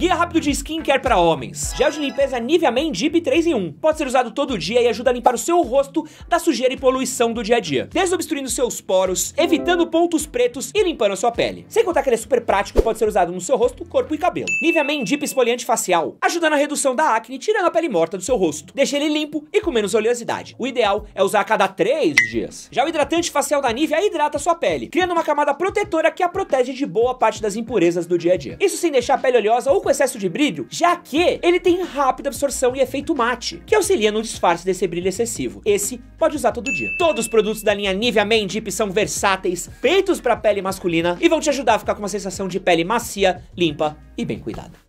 Guia rápido de skincare para homens. Gel de limpeza Nivea Men Deep 3 em 1. Pode ser usado todo dia e ajuda a limpar o seu rosto da sujeira e poluição do dia a dia, desobstruindo seus poros, evitando pontos pretos e limpando a sua pele. Sem contar que ele é super prático e pode ser usado no seu rosto, corpo e cabelo. Nivea Men Deep Esfoliante Facial, ajuda na redução da acne, tirando a pele morta do seu rosto. Deixa ele limpo e com menos oleosidade. O ideal é usar a cada 3 dias. Já o hidratante facial da Nivea hidrata a sua pele, criando uma camada protetora que a protege de boa parte das impurezas do dia a dia. Isso sem deixar a pele oleosa ou com excesso de brilho, já que ele tem rápida absorção e efeito mate, que auxilia no disfarce desse brilho excessivo. Esse pode usar todo dia. Todos os produtos da linha Nivea Men Deep são versáteis, feitos para pele masculina e vão te ajudar a ficar com uma sensação de pele macia, limpa e bem cuidada.